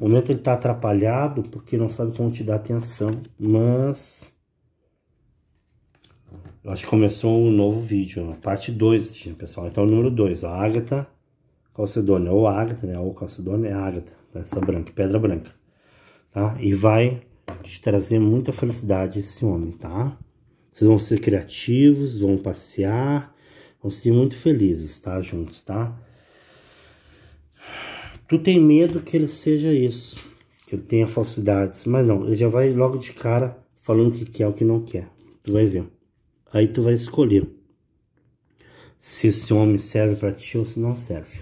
No momento ele está atrapalhado porque não sabe como te dar atenção, mas... Eu acho que começou um novo vídeo, né? parte 2, assim, pessoal. Então, número 2, a Ágata Calcedônia, ou Ágata, né? Ou Calcedônia é Ágata, essa branca, pedra branca, tá? E vai te trazer muita felicidade esse homem, tá? Vocês vão ser criativos, vão passear, vão ser muito felizes, tá? Juntos, tá? Tu tem medo que ele seja isso, que ele tenha falsidades. Mas não, ele já vai logo de cara falando o que quer, o que não quer. Tu vai ver. Aí tu vai escolher se esse homem serve para ti ou se não serve.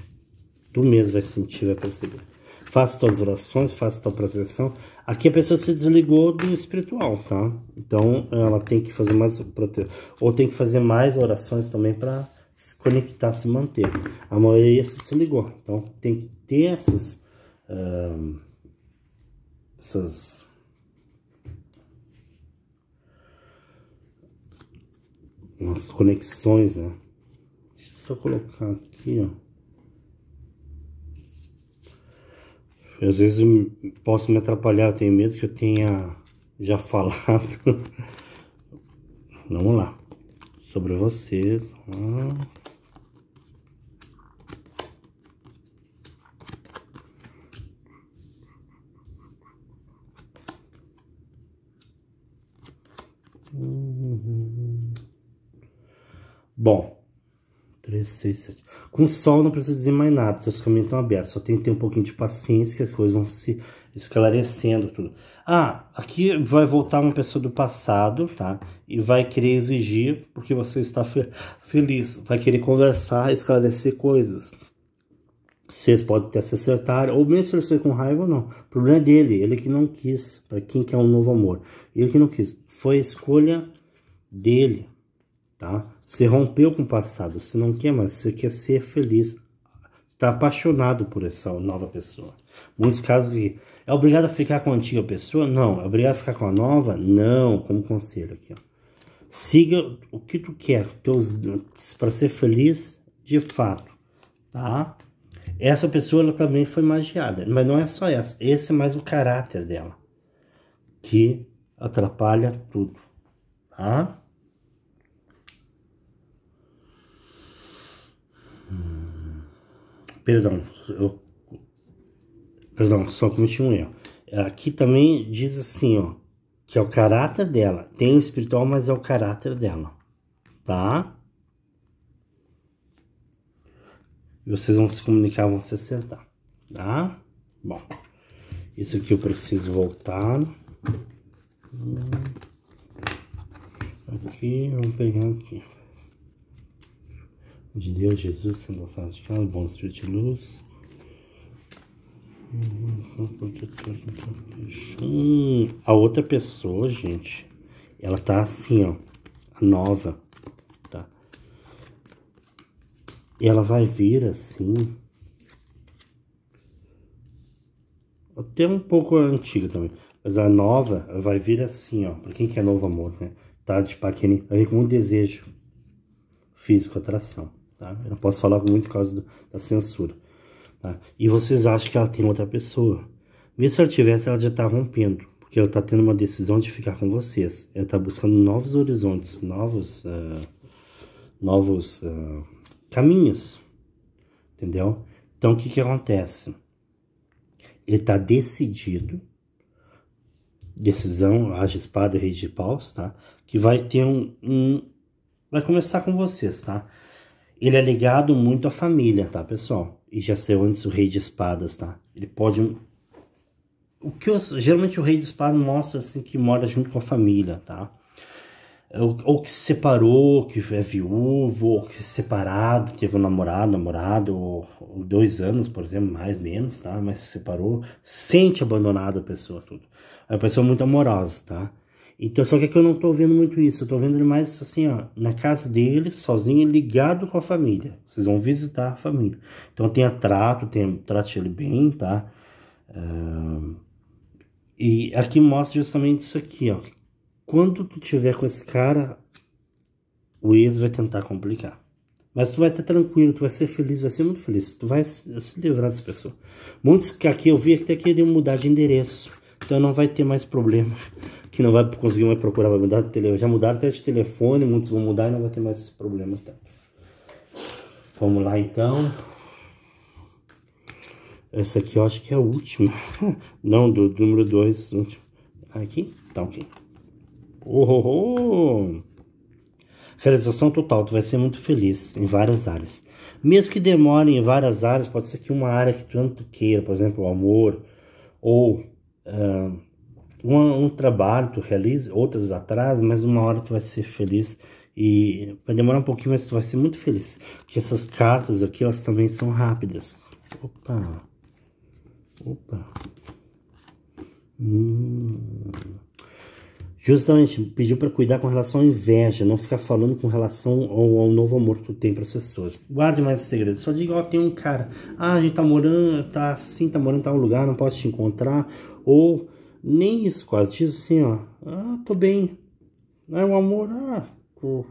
Tu mesmo vai sentir, vai perceber. Faça tuas orações, faça tua proteção. Aqui a pessoa se desligou do espiritual, tá? Então ela tem que fazer mais proteção, ou tem que fazer mais orações também para se conectar, se manter. A maioria se desligou. Então tem que ter essas, uh, essas conexões, né? Deixa eu colocar aqui, ó. às vezes posso me atrapalhar, eu tenho medo que eu tenha já falado. Vamos lá sobre vocês. Bom, 3, 6, 7. Com sol não precisa dizer mais nada, os caminhos estão abertos. Só tem que ter um pouquinho de paciência que as coisas vão se esclarecendo tudo. Ah, aqui vai voltar uma pessoa do passado, tá? E vai querer exigir porque você está fe feliz, vai querer conversar, esclarecer coisas. Vocês podem até se acertar, ou mesmo se com raiva ou não. O problema é dele, ele que não quis, para quem quer um é novo amor. Ele que não quis, foi a escolha dele, tá? Você rompeu com o passado, você não quer mais, você quer ser feliz está apaixonado por essa nova pessoa. Muitos casos que é obrigado a ficar com a antiga pessoa? Não. É obrigado a ficar com a nova? Não. Como conselho aqui, ó. Siga o que tu quer para ser feliz de fato, tá? Essa pessoa ela também foi magiada, mas não é só essa. Esse é mais o caráter dela que atrapalha tudo, tá? Perdão, eu. Perdão, só cometi um erro. Aqui também diz assim, ó. Que é o caráter dela. Tem o espiritual, mas é o caráter dela. Tá? E vocês vão se comunicar, vão se sentar. Tá? Bom. Isso aqui eu preciso voltar. Hum, aqui, vamos pegar aqui de Deus, Jesus, sendo santificado, bom Espírito de luz. a outra pessoa, gente, ela tá assim, ó, a nova, tá? E Ela vai vir assim, até um pouco antiga também, mas a nova vai vir assim, ó, pra quem quer novo amor, né? Tá de paquerinha, vai vir com um desejo físico, atração. Tá? Eu não posso falar muito por causa do, da censura. Tá? E vocês acham que ela tem outra pessoa. Mesmo se ela tivesse, ela já está rompendo. Porque ela está tendo uma decisão de ficar com vocês. Ela está buscando novos horizontes, novos, uh, novos uh, caminhos. Entendeu? Então, o que, que acontece? Ele está decidido decisão, a de espada, rede de paus, tá? Que vai ter um, um... Vai começar com vocês, tá? Ele é ligado muito à família, tá, pessoal? E já saiu antes o Rei de Espadas, tá? Ele pode... O que geralmente o Rei de Espadas mostra, assim, que mora junto com a família, tá? É ou, que se separou, que é viúvo, ou que se é separado, teve um namorado, namorado, ou, ou dois anos, por exemplo, mais, menos, tá? Mas se separou, sente abandonado a pessoa, tudo. É uma pessoa muito amorosa, tá? Então, só que aqui é eu não tô vendo muito isso. Eu tô vendo ele mais assim, ó, na casa dele, sozinho, ligado com a família. Vocês vão visitar a família. Então, tem a trato, tem, trate ele bem, tá? Uh, e aqui mostra justamente isso aqui, ó. Quando tu tiver com esse cara, o ex vai tentar complicar. Mas tu vai estar tranquilo, tu vai ser feliz, vai ser muito feliz. Tu vai se livrar dessa pessoa. Muitos que aqui eu vi é que até queriam mudar de endereço. Então não vai ter mais problema que não vai conseguir mais procurar, vai mudar de telefone. Já mudaram até de telefone, muitos vão mudar e não vai ter mais esse problema. Tá? Vamos lá então. Essa aqui eu acho que é a última. Não, do, do número 2. Ah, aqui? Tá ok. Oh, oh, oh. Realização total, tu vai ser muito feliz em várias áreas. Mesmo que demore em várias áreas, pode ser que uma área que tu tanto queira, por exemplo, o amor, ou uh, um, um trabalho tu realiza, outras atrás, mas uma hora tu vai ser feliz e vai demorar um pouquinho, mas tu vai ser muito feliz. Porque essas cartas aqui, elas também são rápidas. Opa! Opa! Hum. Justamente, pediu para cuidar com relação à inveja, não ficar falando com relação ao, ao novo amor que tu tem para as pessoas. Guarde mais esse segredo. Só diga, ó, tem um cara, ah, a gente tá morando, tá assim, tá morando em tá tal um lugar, não posso te encontrar. Ou nem isso, quase diz assim, ó. Ah, tô bem. É ah, um amor, ah, tô,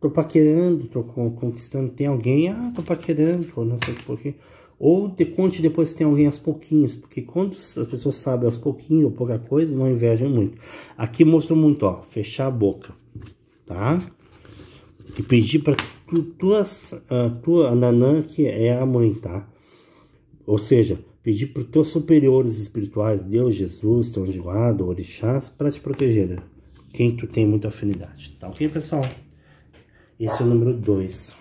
tô paquerando, tô conquistando. Tem alguém, ah, tô paquerando, ou não sei por quê. Ou te conte depois se tem alguém aos pouquinhos, porque quando as pessoas sabem aos pouquinhos ou pouca coisa, não invejam muito. Aqui mostrou muito, ó, fechar a boca, tá? E pedir para tu, tuas, a ah, tua a nanã, que é a mãe, tá? Ou seja, Pedi para os teus superiores espirituais, Deus, Jesus, teu anjo guarda, orixás, para te proteger, né? Quem tu tem muita afinidade. Tá ok, pessoal? Esse é o número 2.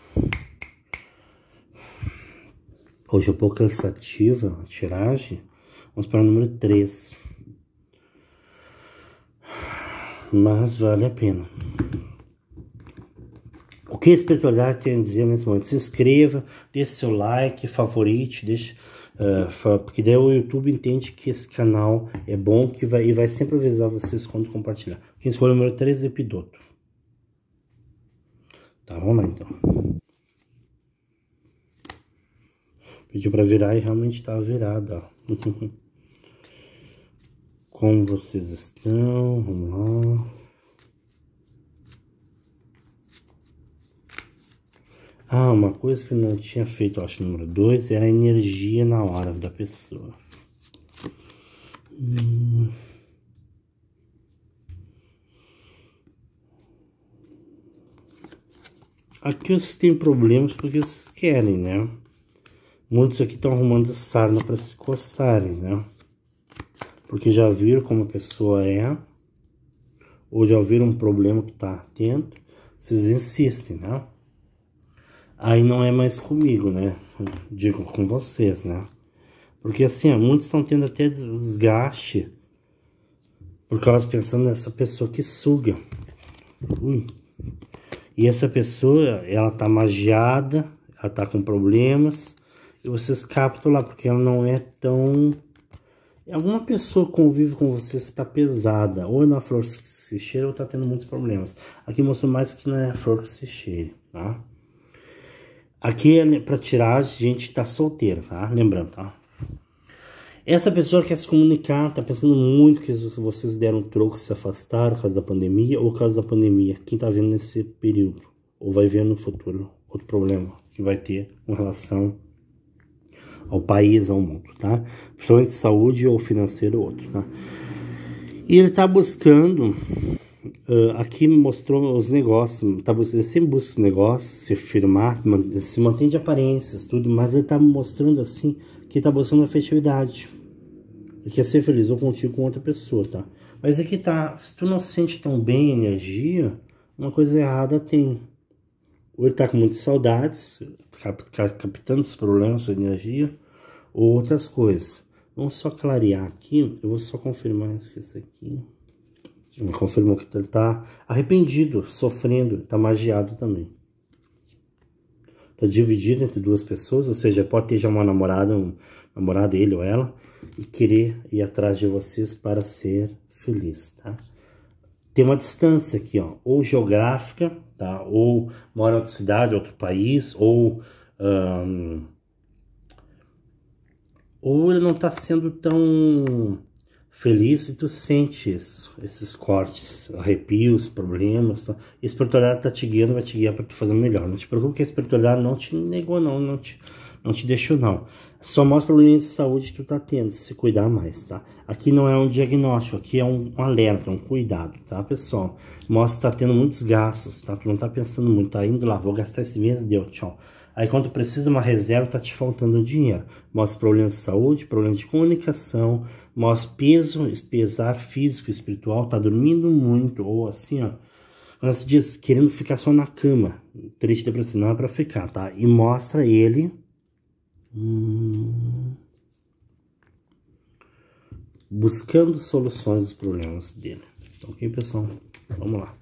Hoje é um pouco cansativa a tiragem. Vamos para o número 3. Mas vale a pena. O que a espiritualidade tem a dizer nesse momento? Se inscreva, deixe seu like, favorite, deixe ah, porque daí o YouTube entende que esse canal é bom que vai, e vai sempre avisar vocês quando compartilhar. Quem escolheu o número 3 é Pidoto. Tá, vamos lá então. Pediu para virar e realmente tá virada. Como vocês estão? Vamos lá. Ah, uma coisa que eu não tinha feito, acho, número 2 é a energia na hora da pessoa. Hum. Aqui vocês têm problemas porque vocês querem, né? Muitos aqui estão arrumando sarna para se coçarem, né? Porque já viram como a pessoa é, ou já viram um problema que está atento, vocês insistem, né? aí não é mais comigo, né? Digo com vocês, né? Porque assim, muitos estão tendo até desgaste por causa pensando nessa pessoa que suga. E essa pessoa, ela tá magiada, ela tá com problemas, e vocês captam lá, porque ela não é tão... É alguma pessoa convive com vocês que tá pesada, ou é na flor que se cheira, ou tá tendo muitos problemas. Aqui mostrou mais que não é a flor que se cheira, tá? Aqui é para tirar a gente que tá solteiro, tá? Lembrando, tá? Essa pessoa quer se comunicar, tá pensando muito que vocês deram troco, se afastaram por causa da pandemia ou por causa da pandemia. Quem tá vendo nesse período ou vai ver no futuro outro problema que vai ter com relação ao país, ao mundo, tá? Principalmente saúde ou financeiro ou outro, tá? E ele tá buscando Uh, aqui mostrou os negócios, tá, ele sempre busca os negócios, se firmar, se mantém de aparências, tudo, mas ele tá mostrando assim que tá buscando afetividade. que é ser feliz ou contigo com outra pessoa, tá? Mas aqui é tá, se tu não sente tão bem a energia, uma coisa errada tem. Ou ele tá com muitas saudades, cap, cap, captando os problemas, sua energia, ou outras coisas. Vamos só clarear aqui, eu vou só confirmar isso aqui. Ele confirmou que ele tá arrependido, sofrendo, tá magiado também. Tá dividido entre duas pessoas, ou seja, pode ter já uma namorada, um namorado, ele ou ela, e querer ir atrás de vocês para ser feliz, tá? Tem uma distância aqui, ó, ou geográfica, tá? Ou mora em outra cidade, outro país, ou... ou ele não está sendo tão feliz e tu sente isso, esses cortes, arrepios, problemas. Tá? E espiritualidade tá te guiando, vai te guiar para tu fazer melhor. Não te preocupe que a espiritualidade não te negou, não, não te, não te deixou, não. Só mostra problemas de saúde que tu tá tendo, se cuidar mais, tá? Aqui não é um diagnóstico, aqui é um, um alerta, um cuidado, tá, pessoal? Mostra que tá tendo muitos gastos, tá? Tu não tá pensando muito, tá indo lá, vou gastar esse mês, deu, tchau. Aí quando precisa uma reserva, tá te faltando dinheiro. Mostra problemas de saúde, problemas de comunicação, mostra peso, pesar físico, espiritual, tá dormindo muito, ou assim, ó. nesses dias querendo ficar só na cama, triste depressão, não é pra ficar, tá? E mostra ele. Hum, buscando soluções dos problemas dele. Então, ok, pessoal? Vamos lá.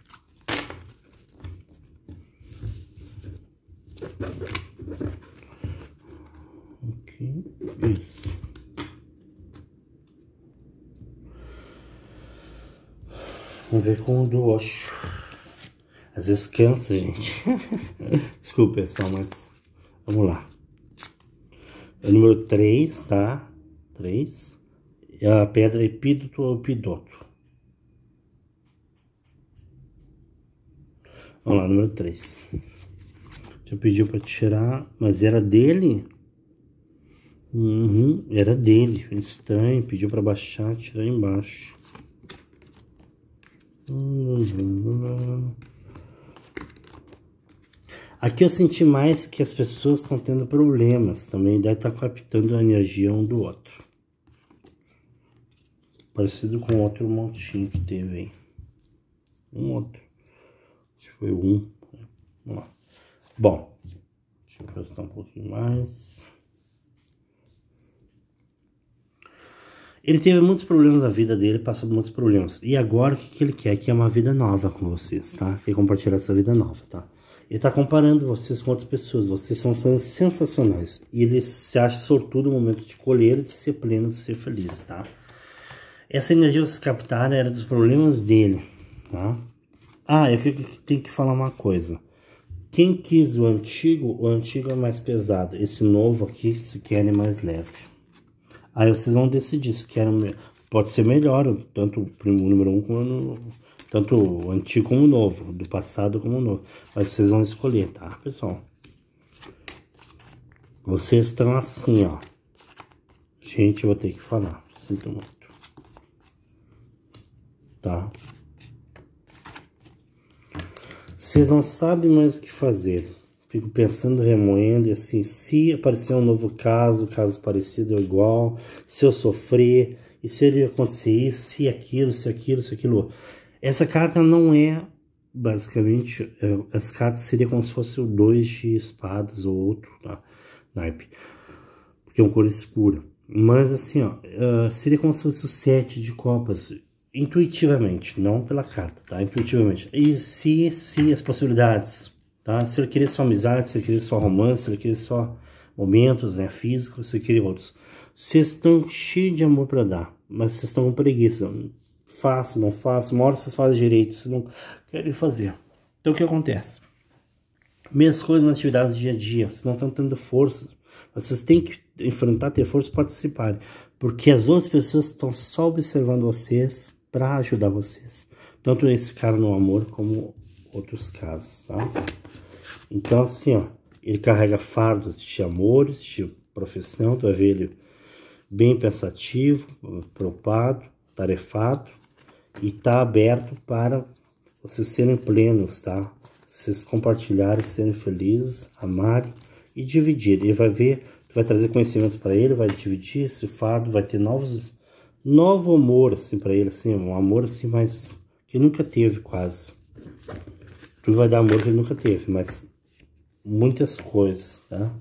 Vamos ver com o do Osho. Às vezes cansa, gente. Desculpa, pessoal, mas vamos lá. É o número 3, tá? 3. É a pedra epídoto ou epidoto. Vamos lá, número 3. Já pediu para tirar, mas era dele? Uhum, era dele, estranho pediu para baixar, tirar embaixo. Uhum. Aqui eu senti mais que as pessoas estão tendo problemas também, deve estar tá captando a energia um do outro. Parecido com outro montinho que teve aí. Um outro. Acho que foi um. Vamos lá. Bom, deixa eu prestar um pouquinho mais. Ele teve muitos problemas na vida dele, passou muitos problemas. E agora o que, que ele quer? Que é uma vida nova com vocês, tá? Quer compartilhar essa vida nova, tá? Ele tá comparando vocês com outras pessoas. Vocês são sensacionais. E ele se acha sortudo no momento de colher, de ser pleno, de ser feliz, tá? Essa energia que vocês captaram era dos problemas dele, tá? Ah, eu tenho que falar uma coisa. Quem quis o antigo, o antigo é mais pesado. Esse novo aqui, se quer, é mais leve. Aí vocês vão decidir se querem. Pode ser melhor, tanto o número um como tanto o antigo como o novo, do passado como o novo. Mas vocês vão escolher, tá, pessoal? Vocês estão assim, ó. Gente, eu vou ter que falar. Sinto muito. Tá? Vocês não sabem mais o que fazer. Fico pensando, remoendo, e assim, se aparecer um novo caso, caso parecido ou igual, se eu sofrer, e se ele acontecer isso, se aquilo, se aquilo, se aquilo. Essa carta não é, basicamente, essa é, carta seria como se fosse o 2 de espadas ou outro, tá? Naipe. Porque é uma cor escura. Mas assim, ó, ah, seria como se fosse o 7 de copas, intuitivamente, não pela carta, tá? Intuitivamente. E se, se as possibilidades Tá? Se ele queria só amizade, se ele queria só romance, se ele queria só momentos né, físicos, se ele queria outros. Vocês estão cheios de amor para dar, mas vocês estão com preguiça. Faço, não faço, uma hora vocês fazem direito, vocês não querem fazer. Então o que acontece? Mesmas coisas na atividade do dia a dia, vocês não estão tendo força. Vocês têm que enfrentar, ter força e participar. Porque as outras pessoas estão só observando vocês para ajudar vocês. Tanto esse cara no amor como outros casos, tá? Então, assim, ó, ele carrega fardos de amores, de profissão, tu vai ver ele bem pensativo, preocupado, tarefado e tá aberto para vocês serem plenos, tá? Vocês compartilharem, serem felizes, amarem e dividirem. Ele vai ver, vai trazer conhecimentos para ele, vai dividir esse fardo, vai ter novos novo amor assim para ele, assim, um amor assim mais que nunca teve quase tudo vai dar amor que ele nunca teve, mas muitas coisas, tá?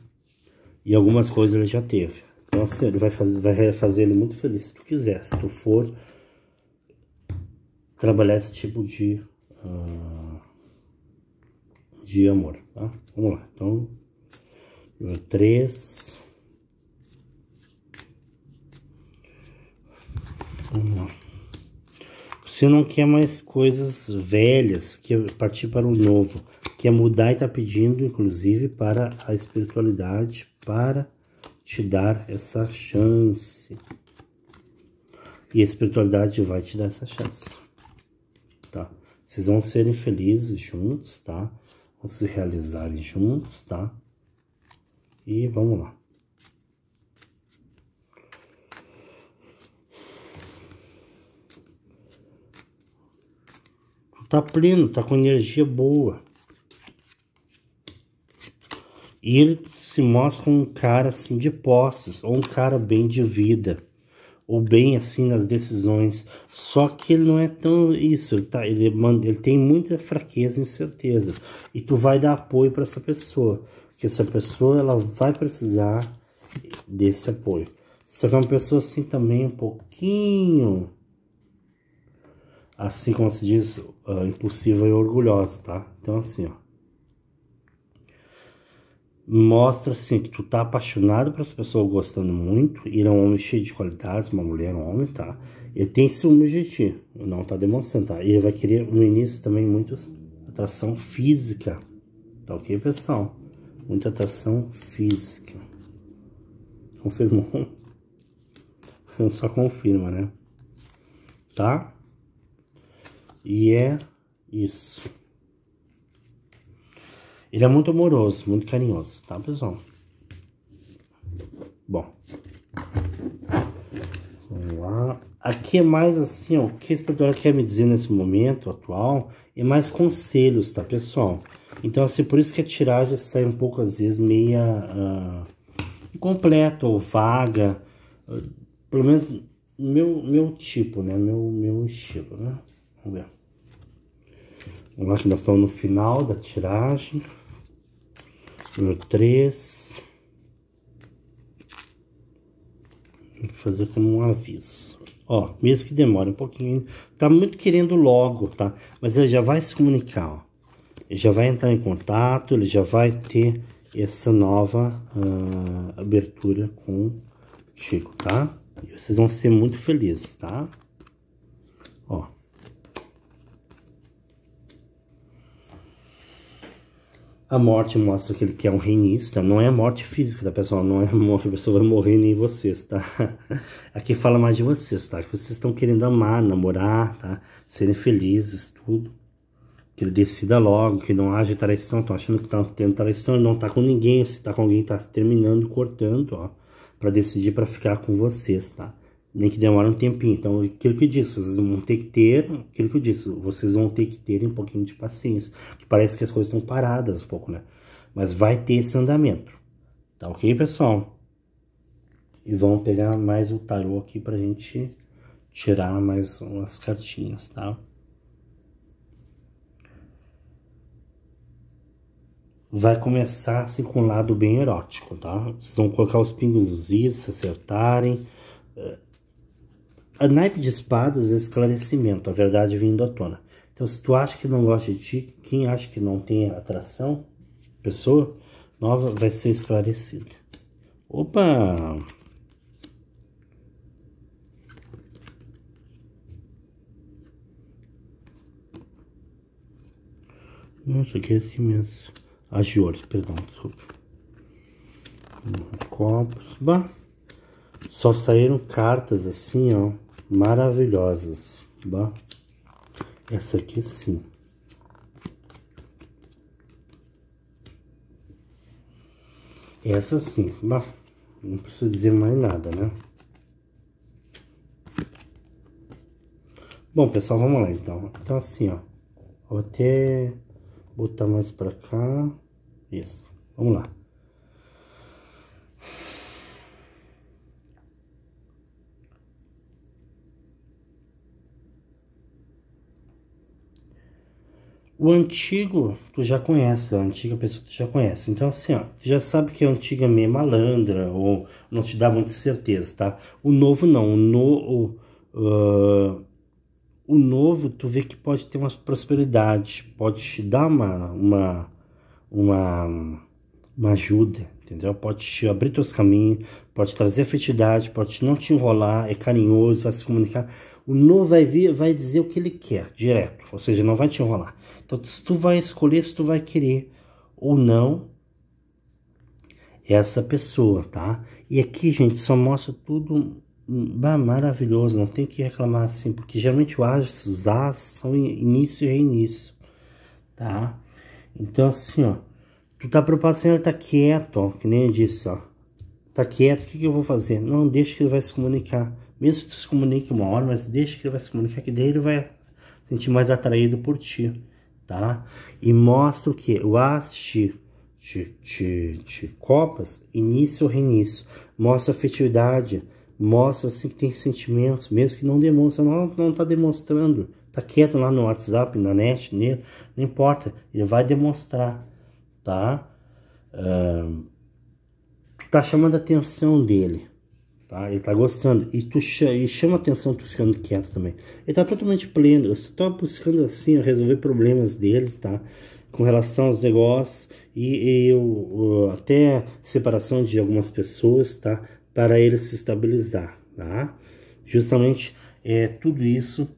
E algumas coisas ele já teve. Então assim, ele vai fazer, vai fazer ele muito feliz se tu quiser, se tu for trabalhar esse tipo de, uh, de amor, tá? Vamos lá, então, três Você não quer mais coisas velhas, que partir para o novo, quer mudar e está pedindo, inclusive, para a espiritualidade, para te dar essa chance. E a espiritualidade vai te dar essa chance, tá? Vocês vão serem felizes juntos, tá? Vão se realizarem juntos, tá? E vamos lá. tá pleno, tá com energia boa. E ele se mostra um cara assim de posses, ou um cara bem de vida, ou bem assim nas decisões. Só que ele não é tão isso, ele, tá, ele, manda, ele tem muita fraqueza e incerteza. E tu vai dar apoio para essa pessoa, que essa pessoa ela vai precisar desse apoio. Só que é uma pessoa assim também um pouquinho assim como se diz, uh, ah, impulsiva e orgulhosa, tá? Então assim, ó. Mostra assim que tu tá apaixonado por as pessoas gostando muito. Ele é um homem cheio de qualidades, uma mulher, um homem, tá? Ele tem ciúme de ti, não tá demonstrando, tá? Ele vai querer no início também muito atração física, tá ok, pessoal? Muita atração física. Confirmou? Só confirma, né? Tá? E é isso. Ele é muito amoroso, muito carinhoso, tá, pessoal? Bom. Vamos lá. Aqui é mais assim, ó, o que esse espiritual quer me dizer nesse momento atual é mais conselhos, tá, pessoal? Então, assim, por isso que a tiragem sai um pouco, às vezes, meia uh, incompleta ou vaga. Uh, pelo menos meu, meu tipo, né? Meu, meu estilo, né? Vamos ver. Vamos lá, nós estamos no final da tiragem. Número 3. Vou fazer como um aviso. Ó, mesmo que demore um pouquinho, tá muito querendo logo, tá? Mas ele já vai se comunicar, ó. Ele já vai entrar em contato, ele já vai ter essa nova uh, abertura com o Chico, tá? E vocês vão ser muito felizes, tá? A morte mostra que ele quer é um reinista, não é a morte física da pessoa, não é a morte, a pessoa vai morrer nem vocês, tá? Aqui fala mais de vocês, tá? Que vocês estão querendo amar, namorar, tá? Serem felizes, tudo. Que ele decida logo, que não haja traição, estão achando que estão tá tendo traição, ele não tá com ninguém, se tá com alguém, tá terminando, cortando, ó. Pra decidir para ficar com vocês, tá? nem que demore um tempinho. Então, aquilo que eu disse, vocês vão ter que ter, aquilo que eu disse, vocês vão ter que ter um pouquinho de paciência, que parece que as coisas estão paradas um pouco, né? Mas vai ter esse andamento. Tá OK, pessoal? E vamos pegar mais o tarô aqui pra gente tirar mais umas cartinhas, tá? Vai começar assim com um lado bem erótico, tá? Vocês vão colocar os pingos se acertarem, a naipe de espadas é esclarecimento, a verdade vindo à tona. Então, se tu acha que não gosta de ti, quem acha que não tem atração, pessoa nova, vai ser esclarecida. Opa! Nossa, que é assim mesmo. A de perdão, desculpa. Copos. Bah. Só saíram cartas assim, ó maravilhosas. Bah. Essa aqui sim. Essa sim, bah, não preciso dizer mais nada, né? Bom, pessoal, vamos lá então. Então assim, ó. Vou até botar mais pra cá. Isso, vamos lá. O antigo, tu já conhece, a antiga pessoa tu já conhece. Então, assim, ó, tu já sabe que a antiga é meio malandra ou não te dá muita certeza, tá? O novo não. O, no, o, uh, o novo, tu vê que pode ter uma prosperidade, pode te dar uma, uma, uma, uma ajuda, entendeu? Pode te abrir teus caminhos, pode trazer afetividade, pode não te enrolar, é carinhoso, vai se comunicar. O novo vai vir, vai dizer o que ele quer, direto, ou seja, não vai te enrolar. Então, se tu vai escolher se tu vai querer ou não essa pessoa, tá? E aqui, gente, só mostra tudo hum, bah, maravilhoso, não tem que reclamar assim, porque geralmente o as, os as são início e reinício, tá? Então, assim, ó, tu tá preocupado se assim, ele tá quieto, ó, que nem eu disse, ó. Tá quieto, o que, que eu vou fazer? Não, deixa que ele vai se comunicar. Mesmo que se comunique uma hora, mas deixa que ele vai se comunicar, que daí ele vai sentir mais atraído por ti tá? E mostra o que? O as de, de, de, de copas, início ou reinício. Mostra afetividade, mostra assim que tem sentimentos, mesmo que não demonstra, não, não tá demonstrando. Tá quieto lá no WhatsApp, na net, nele, não importa, ele vai demonstrar, tá? Uh, tá chamando a atenção dele, tá? Ele tá gostando. E tu e chama atenção tu ficando quieto também. Ele tá totalmente pleno. Você tá buscando assim resolver problemas dele tá? Com relação aos negócios e, e até separação de algumas pessoas, tá? Para ele se estabilizar, tá? Justamente é tudo isso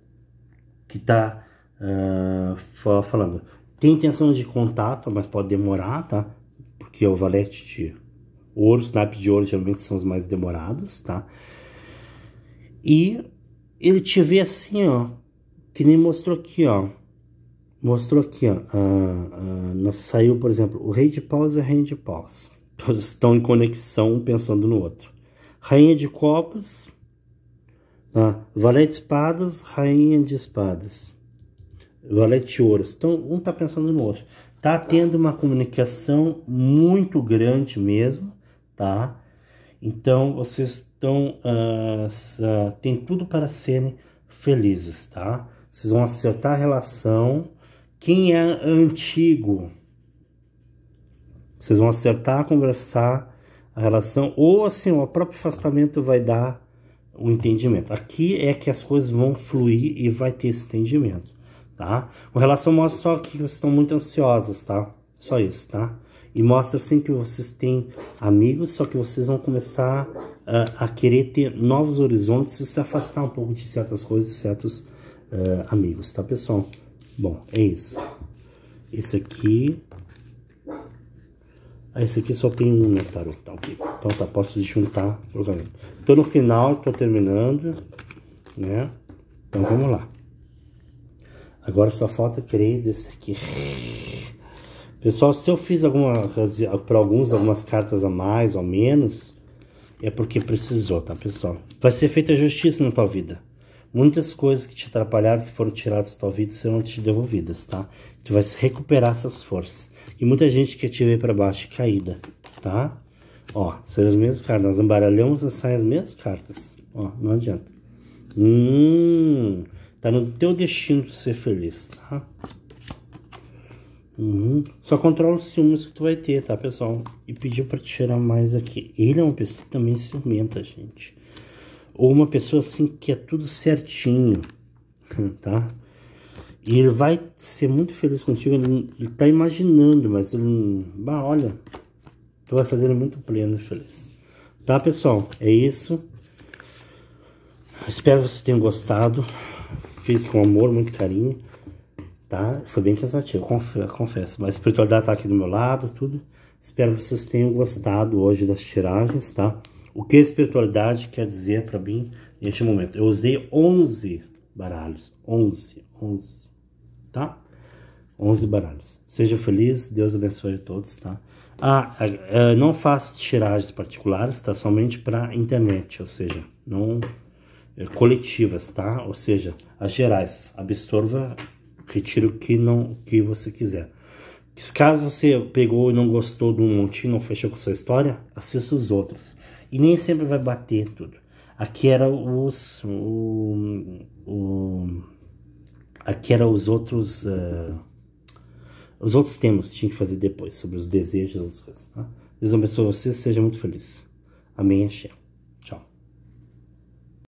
que tá uh, falando. Tem intenção de contato, mas pode demorar, tá? Porque o valete te Ouro, snap de ouro geralmente são os mais demorados, tá? E ele te vê assim, ó. Que nem mostrou aqui, ó. Mostrou aqui, ó. Ah, ah saiu, por exemplo, o rei de paus e a rainha de paus. Todos estão em conexão um pensando no outro. Rainha de copas. Tá? Né? Valete de espadas, rainha de espadas. Valete de ouros. Então, um tá pensando no outro. Tá tendo uma comunicação muito grande mesmo tá? Então vocês estão uh, ah, tem tudo para serem felizes, tá? Vocês vão acertar a relação. Quem é antigo, vocês vão acertar, conversar a relação ou assim o próprio afastamento vai dar o um entendimento. Aqui é que as coisas vão fluir e vai ter esse entendimento, tá? o relação mostra só que vocês estão muito ansiosas, tá? Só isso, tá? e mostra assim que vocês têm amigos, só que vocês vão começar uh, a querer ter novos horizontes e se afastar um pouco de certas coisas, certos uh, amigos, tá pessoal? Bom, é isso. Esse aqui... Ah, esse aqui só tem um, né, tarô? Tá ok. Então tá, posso juntar o jogamento. Tô no final, tô terminando, né? Então vamos lá. Agora só falta querer desse aqui. Pessoal, se eu fiz alguma para alguns algumas cartas a mais ou menos, é porque precisou, tá, pessoal? Vai ser feita justiça na tua vida. Muitas coisas que te atrapalharam, que foram tiradas da tua vida, serão te devolvidas, tá? Tu vai recuperar essas forças. E muita gente que te veio para baixo caída, tá? Ó, são as mesmas cartas. Nós embaralhamos e saem as mesmas cartas. Ó, não adianta. Hum, tá no teu destino de ser feliz, tá? Uhum. Só controla os ciúmes que tu vai ter, tá, pessoal? E pediu para te tirar mais aqui. Ele é uma pessoa que também ciumenta, gente. Ou uma pessoa assim que é tudo certinho, tá? E ele vai ser muito feliz contigo. Ele, ele tá imaginando, mas ele. Bah, olha. Tu vai fazer ele muito pleno e feliz. Tá, pessoal? É isso. Espero que vocês tenham gostado. Fiz com amor, muito carinho tá? Foi bem cansativo, confesso. Mas a espiritualidade tá aqui do meu lado, tudo. Espero que vocês tenham gostado hoje das tiragens, tá? O que a espiritualidade quer dizer para mim neste momento? Eu usei 11 baralhos, 11, 11, tá? 11 baralhos. Seja feliz, Deus abençoe a todos, tá? Ah, eh, eh, não faço tiragens particulares, tá? Somente para internet, ou seja, não eh, coletivas, tá? Ou seja, as gerais. Absorva retira o que, não, que você quiser. Caso você pegou e não gostou de um monte, não fechou com sua história, assista os outros. E nem sempre vai bater tudo. Aqui era os... O, o, aqui era os outros... Uh, os outros temas que tinha que fazer depois, sobre os desejos e outras coisas. Tá? Deus abençoe você, seja muito feliz. Amém, Hashem.